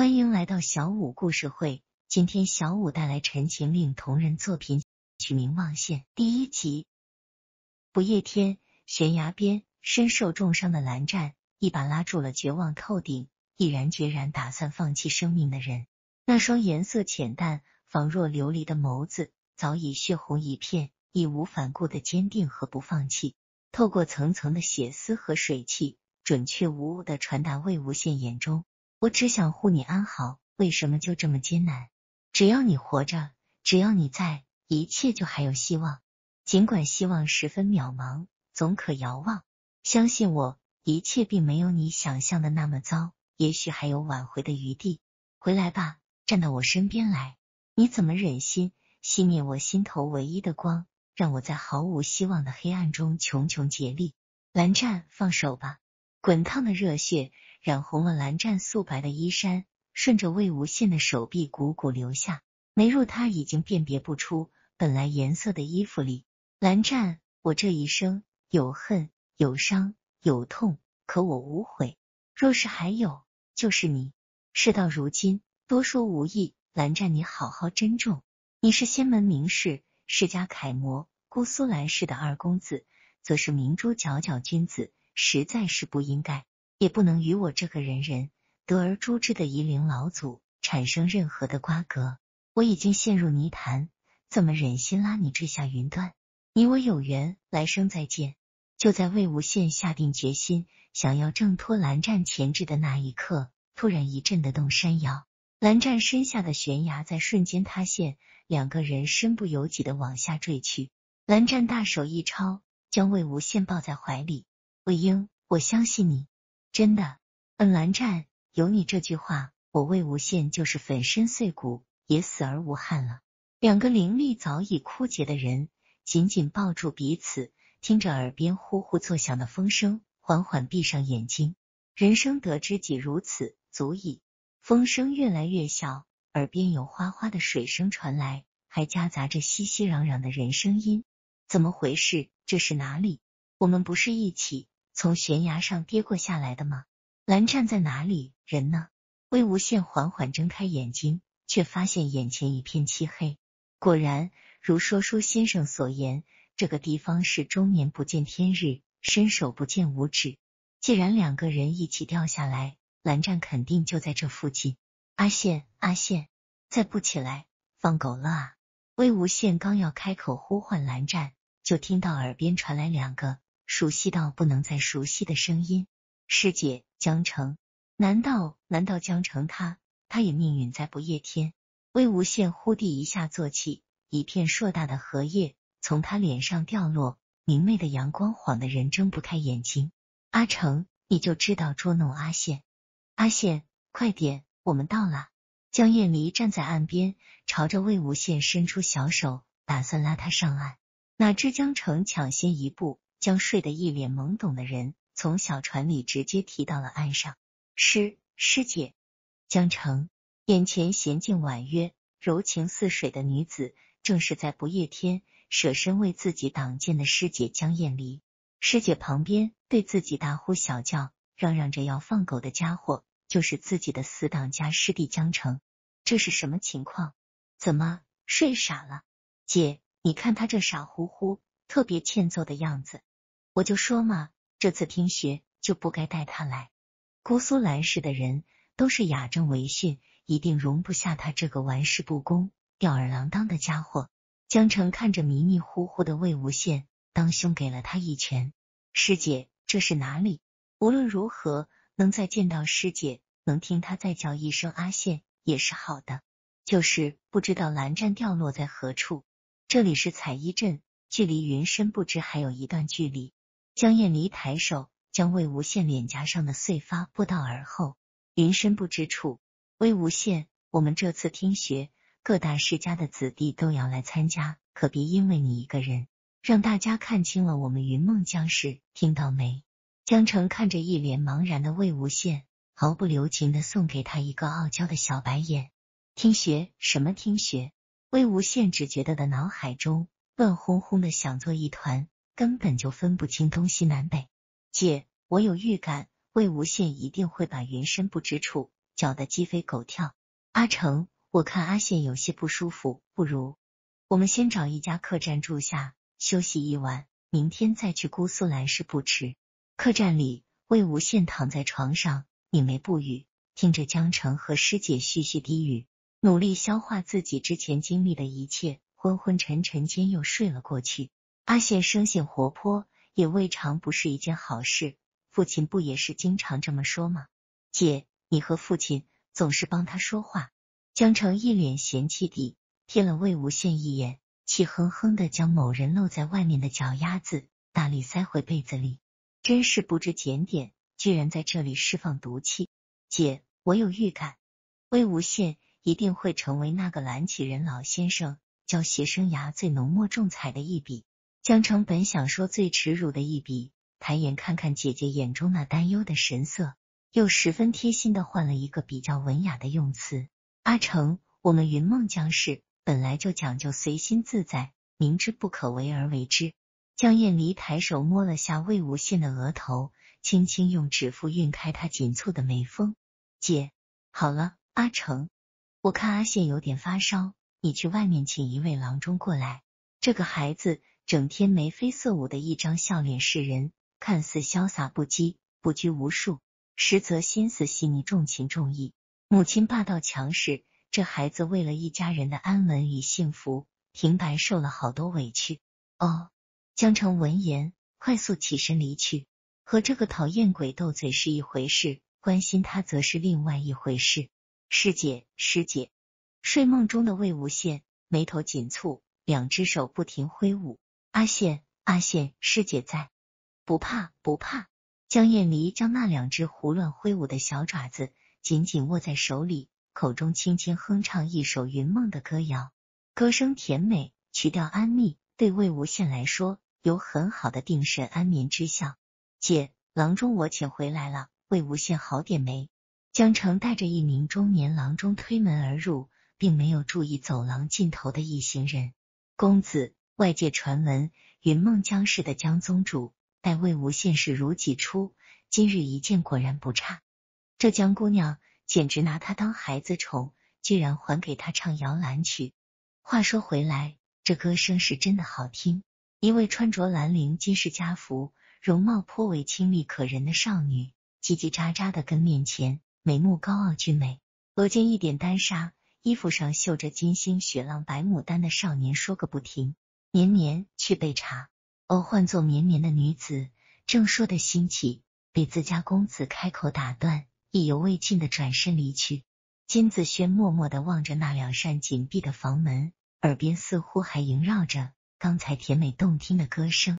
欢迎来到小五故事会。今天小五带来《陈情令》同人作品，取名《望线》第一集。不夜天悬崖边，身受重伤的蓝湛一把拉住了绝望透顶、毅然决然打算放弃生命的人。那双颜色浅淡、仿若琉璃的眸子，早已血红一片，义无反顾的坚定和不放弃，透过层层的血丝和水汽，准确无误的传达魏无羡眼中。我只想护你安好，为什么就这么艰难？只要你活着，只要你在，一切就还有希望。尽管希望十分渺茫，总可遥望。相信我，一切并没有你想象的那么糟，也许还有挽回的余地。回来吧，站到我身边来。你怎么忍心熄灭我心头唯一的光，让我在毫无希望的黑暗中穷穷竭力？蓝湛，放手吧，滚烫的热血。染红了蓝湛素白的衣衫，顺着魏无羡的手臂汩汩流下，没入他已经辨别不出本来颜色的衣服里。蓝湛，我这一生有恨有伤有痛，可我无悔。若是还有，就是你。事到如今，多说无益。蓝湛，你好好珍重。你是仙门名士，世家楷模；姑苏蓝氏的二公子，则是明珠皎皎君子，实在是不应该。也不能与我这个人人得而诛之的夷陵老祖产生任何的瓜葛。我已经陷入泥潭，怎么忍心拉你坠下云端？你我有缘，来生再见。就在魏无羡下定决心想要挣脱蓝湛前置的那一刻，突然一阵的动山摇，蓝湛身下的悬崖在瞬间塌陷，两个人身不由己的往下坠去。蓝湛大手一抄，将魏无羡抱在怀里。魏婴，我相信你。真的，嗯，蓝湛，有你这句话，我魏无羡就是粉身碎骨也死而无憾了。两个灵力早已枯竭的人紧紧抱住彼此，听着耳边呼呼作响的风声，缓缓闭上眼睛。人生得知己如此，足矣。风声越来越小，耳边有哗哗的水声传来，还夹杂着熙熙攘攘的人声音。怎么回事？这是哪里？我们不是一起？从悬崖上跌过下来的吗？蓝湛在哪里？人呢？魏无羡缓缓睁开眼睛，却发现眼前一片漆黑。果然，如说书先生所言，这个地方是终年不见天日，伸手不见五指。既然两个人一起掉下来，蓝湛肯定就在这附近。阿羡，阿羡，再不起来，放狗了啊！魏无羡刚要开口呼唤蓝湛，就听到耳边传来两个。熟悉到不能再熟悉的声音，师姐江城，难道难道江城他他也命运在不夜天？魏无羡忽地一下坐起，一片硕大的荷叶从他脸上掉落，明媚的阳光晃得人睁不开眼睛。阿城，你就知道捉弄阿羡，阿羡，快点，我们到了。江厌离站在岸边，朝着魏无羡伸出小手，打算拉他上岸，哪知江城抢先一步。将睡得一脸懵懂的人从小船里直接提到了岸上。师师姐江城，眼前娴静婉约、柔情似水的女子，正是在不夜天舍身为自己挡箭的师姐江艳离。师姐旁边对自己大呼小叫、嚷嚷着要放狗的家伙，就是自己的死党家师弟江城。这是什么情况？怎么睡傻了？姐，你看他这傻乎乎、特别欠揍的样子。我就说嘛，这次听学就不该带他来。姑苏蓝氏的人都是雅正为训，一定容不下他这个玩世不恭、吊儿郎当的家伙。江澄看着迷迷糊糊的魏无羡，当胸给了他一拳。师姐，这是哪里？无论如何，能再见到师姐，能听她再叫一声阿羡，也是好的。就是不知道蓝湛掉落在何处。这里是彩衣镇，距离云深不知还有一段距离。江晏离抬手将魏无羡脸颊上的碎发拨到耳后，云深不知处。魏无羡，我们这次听学，各大世家的子弟都要来参加，可别因为你一个人，让大家看清了我们云梦江氏。听到没？江澄看着一脸茫然的魏无羡，毫不留情的送给他一个傲娇的小白眼。听学什么听学？魏无羡只觉得的脑海中乱哄哄的，想作一团。根本就分不清东西南北。姐，我有预感，魏无羡一定会把云深不知处搅得鸡飞狗跳。阿成，我看阿羡有些不舒服，不如我们先找一家客栈住下，休息一晚，明天再去姑苏来是不迟。客栈里，魏无羡躺在床上，拧眉不语，听着江澄和师姐絮絮低语，努力消化自己之前经历的一切，昏昏沉沉间又睡了过去。阿羡生性活泼，也未尝不是一件好事。父亲不也是经常这么说吗？姐，你和父亲总是帮他说话。江澄一脸嫌弃地瞥了魏无羡一眼，气哼哼的将某人露在外面的脚丫子大力塞回被子里，真是不知检点，居然在这里释放毒气！姐，我有预感，魏无羡一定会成为那个蓝启仁老先生教学生涯最浓墨重彩的一笔。江城本想说最耻辱的一笔，抬眼看看姐姐眼中那担忧的神色，又十分贴心的换了一个比较文雅的用词：“阿城，我们云梦江氏本来就讲究随心自在，明知不可为而为之。”江晏离抬手摸了下魏无羡的额头，轻轻用指腹晕开他紧蹙的眉峰。姐，好了，阿城，我看阿羡有点发烧，你去外面请一位郎中过来。这个孩子。整天眉飞色舞的一张笑脸示人，看似潇洒不羁、不拘无束，实则心思细腻、重情重义。母亲霸道强势，这孩子为了一家人的安稳与幸福，平白受了好多委屈。哦，江澄闻言，快速起身离去。和这个讨厌鬼斗嘴是一回事，关心他则是另外一回事。师姐，师姐！睡梦中的魏无羡眉头紧蹙，两只手不停挥舞。阿羡，阿羡，师姐在，不怕不怕。江艳离将那两只胡乱挥舞的小爪子紧紧握在手里，口中轻轻哼唱一首云梦的歌谣，歌声甜美，曲调安谧，对魏无羡来说有很好的定神安眠之效。姐，郎中我请回来了，魏无羡好点没？江澄带着一名中年郎中推门而入，并没有注意走廊尽头的一行人，公子。外界传闻，云梦江氏的江宗主待魏无羡视如己出，今日一见果然不差。这江姑娘简直拿他当孩子宠，居然还给他唱摇篮曲。话说回来，这歌声是真的好听。一位穿着兰陵金氏家服、容貌颇为清丽可人的少女，叽叽喳喳的跟面前眉目高傲俊美、额间一点丹砂、衣服上绣着金星雪浪白牡丹的少年说个不停。绵绵去备茶。哦，唤作绵绵的女子，正说的心起，被自家公子开口打断，意犹未尽的转身离去。金子轩默默的望着那两扇紧闭的房门，耳边似乎还萦绕着刚才甜美动听的歌声。